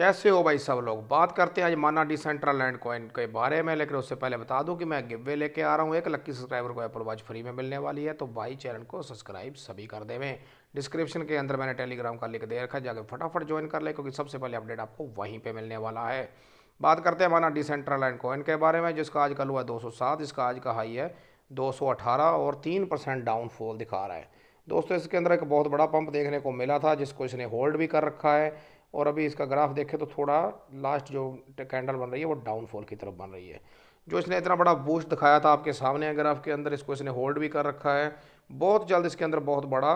कैसे हो भाई सब लोग बात करते हैं आज माना डिसेंट्रल लैंड कॉइन के बारे में लेकिन उससे पहले बता दूं कि मैं गिवे लेके आ रहा हूं एक लक्की सब्सक्राइबर को एप्पल वॉच फ्री में मिलने वाली है तो भाई चैनल को सब्सक्राइब सभी कर देवें डिस्क्रिप्शन के अंदर मैंने टेलीग्राम का लिंक दे रखा जाकर फटाफट ज्वाइन कर ले क्योंकि सबसे पहले अपडेट आपको वहीं पर मिलने वाला है बात करते हैं माना डिसेंट्रल लैंड कॉइन के बारे में जिसका आज कल हुआ दो इसका आज का हाई है दो और तीन डाउनफॉल दिखा रहा है दोस्तों इसके अंदर एक बहुत बड़ा पंप देखने को मिला था जिसको इसने होल्ड भी कर रखा है और अभी इसका ग्राफ देखें तो थोड़ा लास्ट जो कैंडल बन रही है वो डाउनफॉल की तरफ बन रही है जो इसने इतना बड़ा बूस्ट दिखाया था आपके सामने है ग्राफ के अंदर इसको इसने होल्ड भी कर रखा है बहुत जल्द इसके अंदर बहुत बड़ा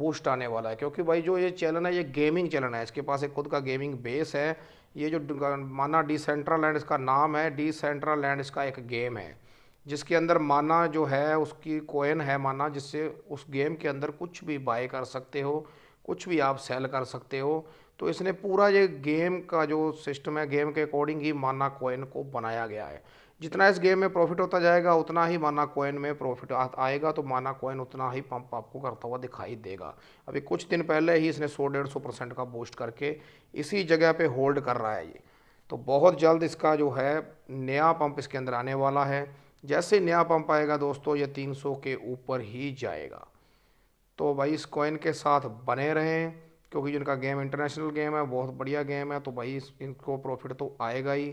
बूस्ट आने वाला है क्योंकि भाई जो ये चैनल है ये गेमिंग चैनल है इसके पास एक खुद का गेमिंग बेस है ये जो माना डी सेंट्रल लैंड इसका नाम है डी सेंट्रल लैंड इसका एक गेम है जिसके अंदर माना जो है उसकी कोइन है माना जिससे उस गेम के अंदर कुछ भी बाय कर सकते हो कुछ भी आप सेल कर सकते हो तो इसने पूरा ये गेम का जो सिस्टम है गेम के अकॉर्डिंग ही माना कोइन को बनाया गया है जितना इस गेम में प्रॉफिट होता जाएगा उतना ही माना कोइन में प्रॉफिट आएगा तो माना कोइन उतना ही पंप आपको करता हुआ दिखाई देगा अभी कुछ दिन पहले ही इसने सौ डेढ़ सौ परसेंट का बूस्ट करके इसी जगह पे होल्ड कर रहा है ये तो बहुत जल्द इसका जो है नया पंप इसके अंदर आने वाला है जैसे नया पंप आएगा दोस्तों ये सौ के ऊपर ही जाएगा तो भाई इस कॉइन के साथ बने रहें क्योंकि इनका गेम इंटरनेशनल गेम है बहुत बढ़िया गेम है तो भाई इनको प्रॉफिट तो आएगा ही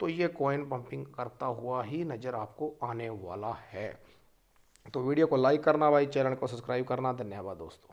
तो ये कॉइन पंपिंग करता हुआ ही नज़र आपको आने वाला है तो वीडियो को लाइक करना भाई चैनल को सब्सक्राइब करना धन्यवाद दोस्तों